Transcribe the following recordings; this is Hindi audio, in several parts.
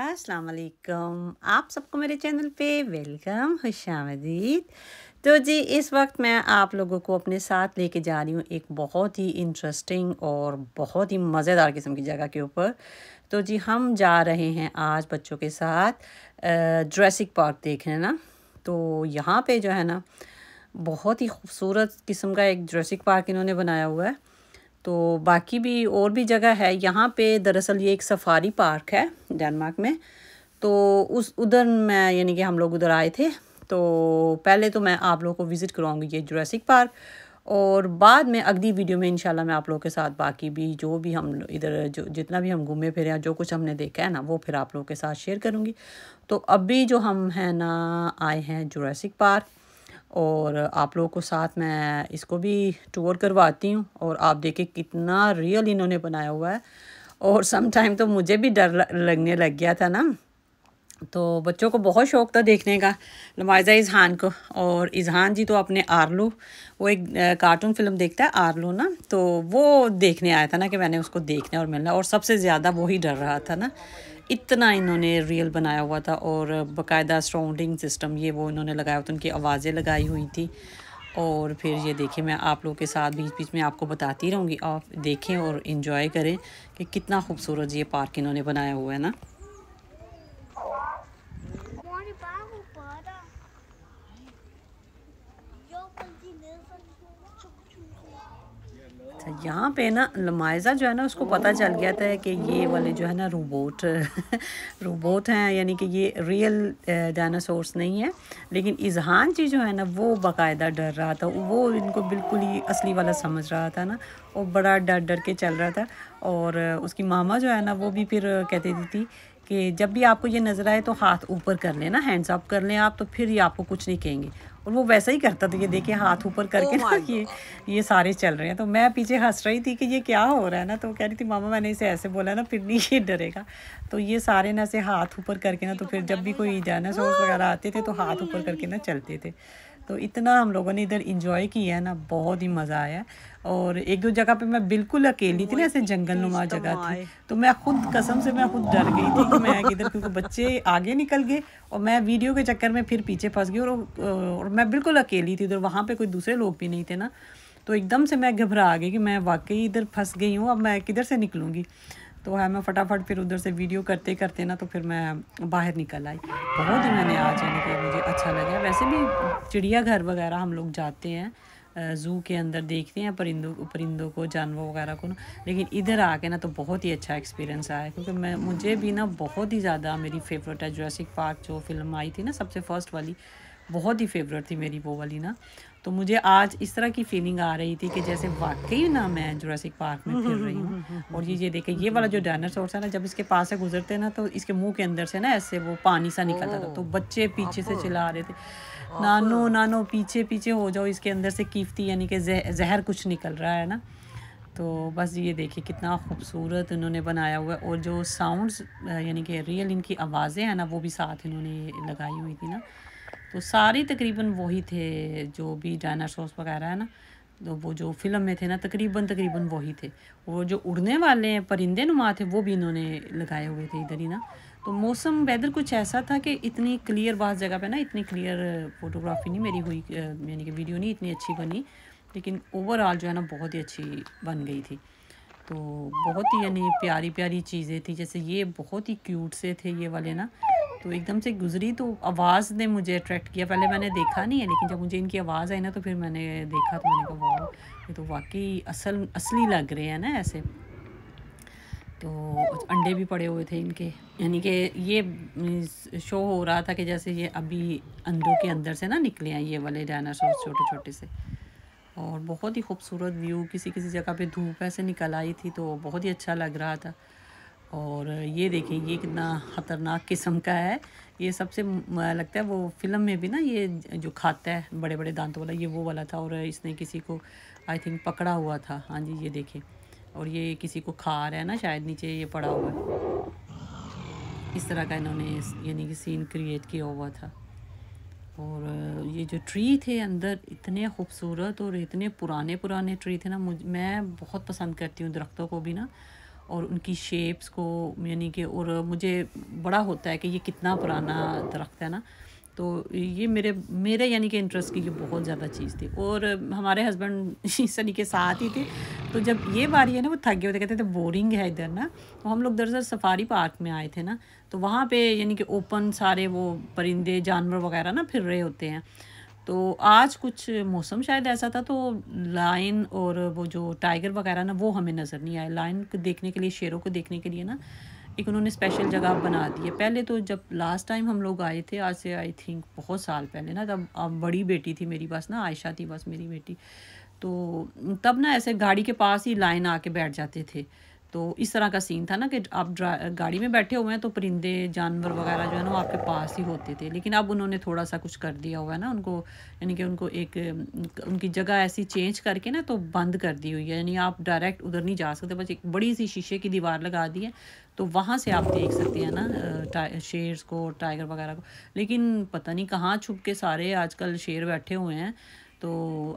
अस्सलाम वालेकुम आप सबको मेरे चैनल पे वेलकम खुशामदीद तो जी इस वक्त मैं आप लोगों को अपने साथ लेके जा रही हूँ एक बहुत ही इंटरेस्टिंग और बहुत ही मज़ेदार किस्म की जगह के ऊपर तो जी हम जा रहे हैं आज बच्चों के साथ ड्रेसिक पार्क देखने ना तो यहाँ पे जो है ना बहुत ही खूबसूरत किस्म का एक ड्रेसिक पार्क इन्होंने बनाया हुआ है तो बाकी भी और भी जगह है यहाँ पे दरअसल ये एक सफारी पार्क है डेनमार्क में तो उस उधर मैं यानी कि हम लोग उधर आए थे तो पहले तो मैं आप लोगों को विज़िट करवाऊँगी ये जुरासिक पार्क और बाद में अगली वीडियो में इंशाल्लाह मैं आप लोगों के साथ बाकी भी जो भी हम इधर जो जितना भी हम घूमे फिरे हैं जो कुछ हमने देखा है ना वो फिर आप लोगों के साथ शेयर करूँगी तो अभी जो हम हैं ना आए हैं जुरासिक पार्क और आप लोगों को साथ मैं इसको भी टूर करवाती हूँ और आप देखें कितना रियल इन्होंने बनाया हुआ है और सम टाइम तो मुझे भी डर लगने लग गया था ना तो बच्चों को बहुत शौक था देखने का लमायजा इजहान को और इजहान जी तो अपने आरलू वो एक कार्टून फिल्म देखता है आरलू ना तो वो देखने आया था ना कि मैंने उसको देखना और मिलना और सबसे ज़्यादा वो ही डर रहा था ना इतना इन्होंने रियल बनाया हुआ था और बाकायदा सराउंडिंग सिस्टम ये वो इन्होंने लगाया हुआ था उनकी आवाज़ें लगाई हुई थी और फिर ये देखें मैं आप लोगों के साथ बीच बीच में आपको बताती रहूँगी आप देखें और इन्जॉय करें कि कितना खूबसूरत ये पार्क इन्होंने बनाया हुआ है ना अच्छा यहाँ पे ना लमायजा जो है ना उसको पता चल गया था कि ये वाले जो है ना रोबोट रोबोट हैं यानी कि ये रियल डायनासोर्स नहीं है लेकिन इजहान जी जो है ना वो बाकायदा डर रहा था वो इनको बिल्कुल ही असली वाला समझ रहा था ना और बड़ा डर डर के चल रहा था और उसकी मामा जो है ना वो भी फिर कहती थी, थी कि जब भी आपको ये नज़र आए तो हाथ ऊपर कर लेना हैंड्स अप कर लें आप तो फिर ये आपको कुछ नहीं कहेंगे और वो वैसा ही करता था ये देखिए हाथ ऊपर oh करके oh ना ये ये सारे चल रहे हैं तो मैं पीछे हंस रही थी कि ये क्या हो रहा है ना तो कह रही थी मामा मैंने इसे ऐसे बोला ना फिर नहीं ये डरेगा तो ये सारे ना से हाथ ऊपर करके ना तो, तो फिर जब भी कोई जाना सोर्स oh वगैरह आते थे तो हाथ ऊपर करके ना चलते थे तो इतना हम लोगों ने इधर इंजॉय किया है ना बहुत ही मज़ा आया और एक दो जगह पे मैं बिल्कुल अकेली थी ना ऐसे जंगल नुमा जगह थी तो मैं खुद कसम से मैं खुद डर गई थी कि मैं इधर क्योंकि बच्चे आगे निकल गए और मैं वीडियो के चक्कर में फिर पीछे फंस गई और, और मैं बिल्कुल अकेली थी उधर वहाँ पर कोई दूसरे लोग भी नहीं थे ना तो एकदम से मैं घबरा गई कि मैं वाकई इधर फंस गई हूँ अब मैं किधर से निकलूँगी तो है मैं फटाफट फिर उधर से वीडियो करते करते ना तो फिर मैं बाहर निकल आई बहुत ही मैंने आज यानी कि मुझे अच्छा लगा वैसे भी चिड़ियाघर वगैरह हम लोग जाते हैं ज़ू के अंदर देखते हैं परिंदों परिंदों को जानवर वगैरह को ना लेकिन इधर आके ना तो बहुत ही अच्छा एक्सपीरियंस आया क्योंकि मैं मुझे भी ना बहुत ही ज़्यादा मेरी फेवरेट है जोसिक पार्क जो फिल्म आई थी ना सबसे फर्स्ट वाली बहुत ही फेवरेट थी मेरी वो वाली ना तो मुझे आज इस तरह की फीलिंग आ रही थी कि जैसे वाकई ना मैं जुरासिक पार्क में फिर रही हूँ और ये ये देखे ये वाला जो डायनासोर है ना जब इसके पास से गुजरते ना तो इसके मुंह के अंदर से ना ऐसे वो पानी सा निकलता था तो बच्चे पीछे से चिल्ला रहे थे नानो नानो पीछे पीछे हो जाओ इसके अंदर से कीफती यानी कि जहर कुछ निकल रहा है ना तो बस ये देखिए कितना खूबसूरत इन्होंने बनाया हुआ है और जो साउंड्स यानी कि रियल इनकी आवाज़ें हैं ना वो भी साथ इन्होंने लगाई हुई थी ना तो सारी तकरीबन वही थे जो भी डायनासोर्स वगैरह है ना तो वो जो फिल्म में थे ना तकरीबन तकरीबन वही थे वो जो उड़ने वाले परिंदे नुमा थे वो भी इन्होंने लगाए हुए थे इधर ही ना तो मौसम वेदर कुछ ऐसा था कि इतनी क्लियर बहुत जगह पे ना इतनी क्लियर फोटोग्राफी नहीं मेरी हुई यानी कि वीडियो नहीं इतनी अच्छी बनी लेकिन ओवरऑल जो है ना बहुत ही अच्छी बन गई थी तो बहुत ही यानी प्यारी प्यारी चीज़ें थी जैसे ये बहुत ही क्यूट से थे ये वाले ना तो एकदम से गुजरी तो आवाज़ ने मुझे अट्रैक्ट किया पहले मैंने देखा नहीं है लेकिन जब मुझे इनकी आवाज़ आई ना तो फिर मैंने देखा तो मैंने कहा वाह ये तो वाकई असल असली लग रहे हैं ना ऐसे तो अंडे भी पड़े हुए थे इनके यानी कि ये शो हो रहा था कि जैसे ये अभी अंडों के अंदर से ना निकले हैं ये वाले डायनासोर छोटे छोटे से और बहुत ही खूबसूरत व्यू किसी किसी जगह पे धूप ऐसे निकल आई थी तो बहुत ही अच्छा लग रहा था और ये देखें ये कितना ख़तरनाक किस्म का है ये सबसे लगता है वो फिल्म में भी ना ये जो खाता है बड़े बड़े दांतों वाला ये वो वाला था और इसने किसी को आई थिंक पकड़ा हुआ था हाँ जी ये देखें और ये किसी को खा रहा है ना शायद नीचे ये पड़ा हुआ है इस तरह का इन्होंने यानी कि सीन क्रिएट किया हुआ था और ये जो ट्री थे अंदर इतने खूबसूरत और इतने पुराने पुराने ट्री थे ना मुझ मैं बहुत पसंद करती हूँ दरख्तों को भी ना और उनकी शेप्स को यानी कि और मुझे बड़ा होता है कि ये कितना पुराना दरख्त है ना तो ये मेरे मेरे यानी कि इंटरेस्ट की ये बहुत ज़्यादा चीज़ थी और हमारे हस्बैंड इस सनी के साथ ही थे तो जब ये बारी है ना वो थक गए होते कहते थे बोरिंग है इधर ना तो हम लोग दरअसल सफारी पार्क में आए थे ना तो वहाँ पे यानी कि ओपन सारे वो परिंदे जानवर वगैरह ना फिर रहे होते हैं तो आज कुछ मौसम शायद ऐसा था तो लाइन और वो जो टाइगर वगैरह ना वो हमें नज़र नहीं आए लाइन को देखने के लिए शेरों को देखने के लिए ना एक उन्होंने स्पेशल जगह बना दी है पहले तो जब लास्ट टाइम हम लोग आए थे आज से आई थिंक बहुत साल पहले ना तब अब बड़ी बेटी थी मेरी बस ना आयशा थी बस मेरी बेटी तो तब ना ऐसे गाड़ी के पास ही लाइन आके बैठ जाते थे तो इस तरह का सीन था ना कि आप गाड़ी में बैठे हुए हैं तो परिंदे जानवर वगैरह जो है ना वो आपके पास ही होते थे लेकिन अब उन्होंने थोड़ा सा कुछ कर दिया हुआ है ना उनको यानी कि उनको एक उनकी जगह ऐसी चेंज करके ना तो बंद कर दी हुई है यानी आप डायरेक्ट उधर नहीं जा सकते बस एक बड़ी सी शीशे की दीवार लगा दी है तो वहाँ से आप देख सकते हैं ना शेर्स को टाइगर वगैरह को लेकिन पता नहीं कहाँ छुप के सारे आजकल शेर बैठे हुए हैं तो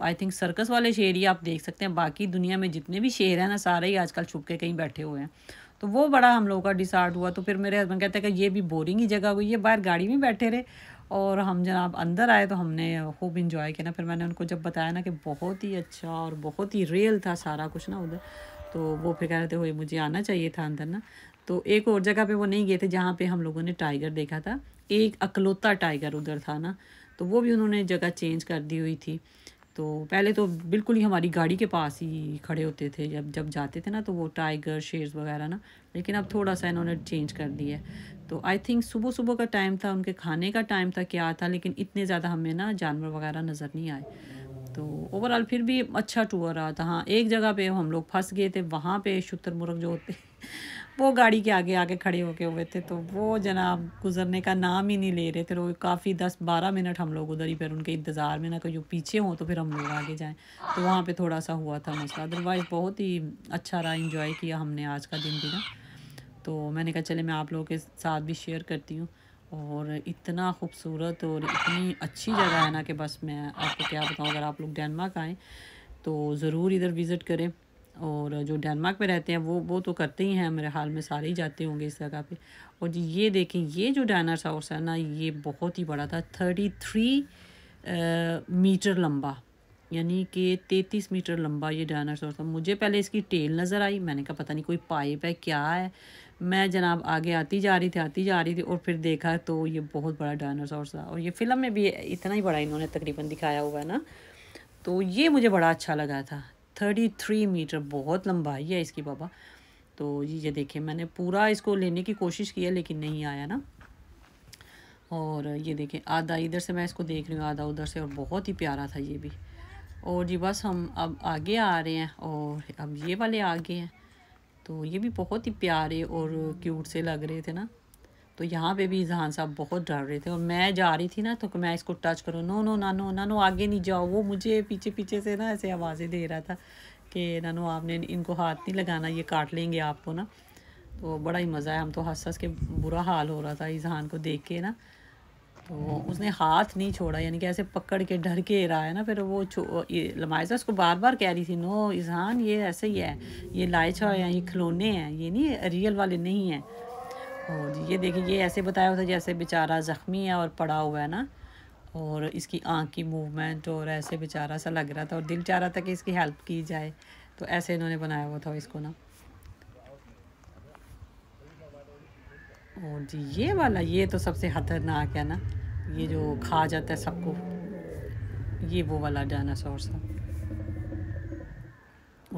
आई थिंक सर्कस वाले शेर ही आप देख सकते हैं बाकी दुनिया में जितने भी शेर हैं ना सारे ही आजकल छुप के कहीं बैठे हुए हैं तो वो बड़ा हम लोगों का डिसार्ड हुआ तो फिर मेरे हस्बैंड कहते हैं कि ये भी बोरिंग ही जगह हुई है बाहर गाड़ी में बैठे रहे और हम जनाब अंदर आए तो हमने खूब इंजॉय किया ना फिर मैंने उनको जब बताया ना कि बहुत ही अच्छा और बहुत ही रियल था सारा कुछ ना उधर तो वो फिर कह रहे थे हुए मुझे आना चाहिए था अंदर ना तो एक और जगह पर वो नहीं गए थे जहाँ पर हम लोगों ने टाइगर देखा था एक अकलौता टाइगर उधर था ना तो वो भी उन्होंने जगह चेंज कर दी हुई थी तो पहले तो बिल्कुल ही हमारी गाड़ी के पास ही खड़े होते थे जब जब जाते थे ना तो वो टाइगर शेर वगैरह ना लेकिन अब थोड़ा सा इन्होंने चेंज कर दिया है तो आई थिंक सुबह सुबह का टाइम था उनके खाने का टाइम था क्या था लेकिन इतने ज़्यादा हमें ना जानवर वगैरह नज़र नहीं आए तो ओवरऑल फिर भी अच्छा टूर रहा था हाँ एक जगह पे हम लोग फंस गए थे वहाँ पे शुतर मुर्ग जो होते वो गाड़ी के आगे आगे खड़े होके हुए थे तो वो जनाब गुजरने का नाम ही नहीं ले रहे थे वो काफ़ी दस बारह मिनट हम लोग उधर ही फिर उनके इंतज़ार में ना कहीं पीछे हों तो फिर हम लोग आगे जाएँ तो वहाँ पर थोड़ा सा हुआ था मसला अदरवाइज़ बहुत ही अच्छा रहा इंजॉय किया हमने आज का दिन भी ना तो मैंने कहा चले मैं आप लोगों के साथ भी शेयर करती हूँ और इतना खूबसूरत और इतनी अच्छी जगह है ना कि बस मैं आपको क्या बताऊँ अगर आप लोग डेनमार्क आएँ तो ज़रूर इधर विज़िट करें और जो डेनमार्क में रहते हैं वो वो तो करते ही हैं मेरे हाल में सारे ही जाते होंगे इस जगह पे और ये देखें ये जो डाइनर हाउस है ना ये बहुत ही बड़ा था थर्टी थ्री मीटर लंबा यानी कि तैतीस मीटर लंबा ये डायनासोर था मुझे पहले इसकी टेल नज़र आई मैंने कहा पता नहीं कोई पाइप है क्या है मैं जनाब आगे आती जा रही थी आती जा रही थी और फिर देखा तो ये बहुत बड़ा डायनासोर था और ये फ़िल्म में भी इतना ही बड़ा इन्होंने तकरीबन दिखाया हुआ है ना तो ये मुझे बड़ा अच्छा लगा था थर्टी थ्री मीटर बहुत लंबाई है इसकी बाबा तो ये देखिए मैंने पूरा इसको लेने की कोशिश की है लेकिन नहीं आया ना और ये देखें आधा इधर से मैं इसको देख रही हूँ आधा उधर से और बहुत ही प्यारा था ये भी और जी बस हम अब आगे आ रहे हैं और अब ये वाले आगे हैं तो ये भी बहुत ही प्यारे और क्यूट से लग रहे थे ना तो यहाँ पे भी इजहान साहब बहुत डर रहे थे और मैं जा रही थी ना तो मैं इसको टच करूँ नो नो नानो नानो आगे नहीं जाओ वो मुझे पीछे पीछे से ना ऐसे आवाज़ें दे रहा था कि नानो आपने इनको हाथ नहीं लगाना ये काट लेंगे आपको ना तो बड़ा ही मज़ा है हम तो हंस हंस के बुरा हाल हो रहा था इजहान को देख के ना तो उसने हाथ नहीं छोड़ा यानी कि ऐसे पकड़ के डर के रहा है ना फिर वो लमाइजा उसको बार बार कह रही थी नो इजहान ये ऐसे ही है ये लाइचा है ये खिलौने हैं ये नहीं रियल वाले नहीं हैं और ये देखिए ये ऐसे बताया होता है जैसे बेचारा ज़ख्मी है और पड़ा हुआ है ना और इसकी आँख की मूवमेंट और ऐसे बेचारा सा लग रहा था और दिल चाह रहा था कि इसकी हेल्प की जाए तो ऐसे इन्होंने बनाया हुआ था इसको ना और जी ये वाला ये तो सबसे खतरनाक है ना ये जो खा जाता है सबको ये वो वाला डायनासोर सा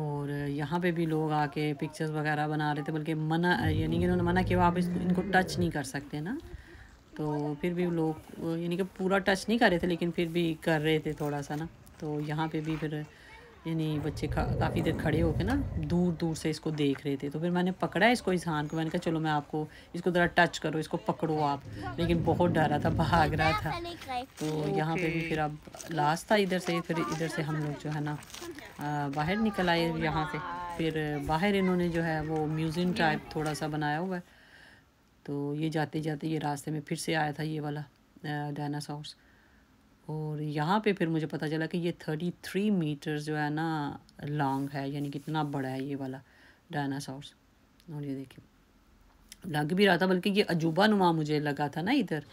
और यहाँ पे भी लोग आके पिक्चर्स वगैरह बना रहे थे बल्कि मना यानी कि इन्होंने मना किया आप इसको इनको टच नहीं कर सकते ना तो फिर भी लोग यानी कि पूरा टच नहीं कर रहे थे लेकिन फिर भी कर रहे थे थोड़ा सा ना तो यहाँ पे भी फिर यानी बच्चे काफ़ी देर खड़े होकर ना दूर दूर से इसको देख रहे थे तो फिर मैंने पकड़ा इसको इस हान को मैंने कहा चलो मैं आपको इसको ज़रा टच करो इसको पकड़ो आप लेकिन बहुत डर रहा था भाग रहा था तो यहाँ पे भी फिर अब लास्ट था इधर से फिर इधर से हम लोग जो है ना बाहर निकल आए यहाँ से फिर बाहर इन्होंने जो है वो म्यूज़ियम टाइप थोड़ा सा बनाया हुआ है तो ये जाते जाते ये रास्ते में फिर से आया था ये वाला डायनासॉर्स और यहाँ पे फिर मुझे पता चला कि ये थर्टी थ्री मीटर जो है ना लॉन्ग है यानी कितना बड़ा है ये वाला डायनासॉर्स और ये देखिए लग भी रहा था बल्कि ये अजूबा नुमा मुझे लगा था ना इधर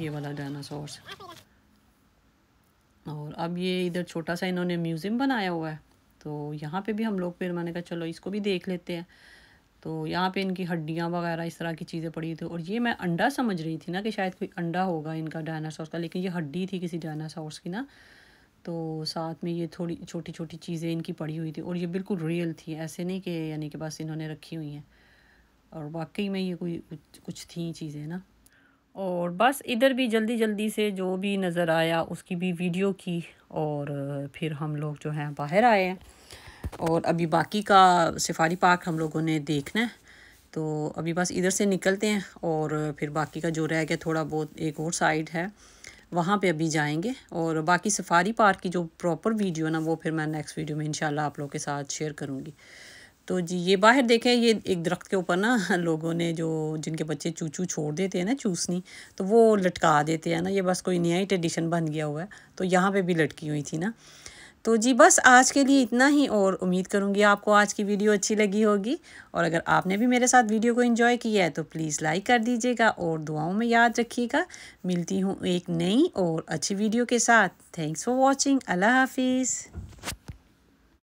ये वाला डायनासॉर्स और अब ये इधर छोटा सा इन्होंने म्यूज़ियम बनाया हुआ है तो यहाँ पे भी हम लोग फिर मैंने कहा चलो इसको भी देख लेते हैं तो यहाँ पे इनकी हड्डियाँ वगैरह इस तरह की चीज़ें पड़ी थी और ये मैं अंडा समझ रही थी ना कि शायद कोई अंडा होगा इनका डायनासोर का लेकिन ये हड्डी थी किसी डायनासोर की ना तो साथ में ये थोड़ी छोटी छोटी चीज़ें इनकी पड़ी हुई थी और ये बिल्कुल रियल थी ऐसे नहीं कि यानी कि बस इन्होंने रखी हुई हैं और वाकई में ये कोई कुछ थी चीज़ें ना और बस इधर भी जल्दी जल्दी से जो भी नज़र आया उसकी भी वीडियो की और फिर हम लोग जो हैं बाहर आए हैं और अभी बाकी का सफारी पार्क हम लोगों ने देखना है तो अभी बस इधर से निकलते हैं और फिर बाकी का जो रह गया थोड़ा बहुत एक और साइड है वहाँ पे अभी जाएंगे और बाकी सफारी पार्क की जो प्रॉपर वीडियो ना वो फिर मैं नेक्स्ट वीडियो में इंशाल्लाह आप लोग के साथ शेयर करूँगी तो जी ये बाहर देखें ये एक दरख्त के ऊपर ना लोगों ने जो जिनके बच्चे चूचू छोड़ देते हैं ना चूसनी तो वो लटका देते हैं ना ये बस कोई नया ही ट्रेडिशन बन गया हुआ है तो यहाँ पर भी लटकी हुई थी ना तो जी बस आज के लिए इतना ही और उम्मीद करूँगी आपको आज की वीडियो अच्छी लगी होगी और अगर आपने भी मेरे साथ वीडियो को इन्जॉय किया है तो प्लीज़ लाइक कर दीजिएगा और दुआओं में याद रखिएगा मिलती हूँ एक नई और अच्छी वीडियो के साथ थैंक्स फॉर वॉचिंग अल्लाह हाफिज़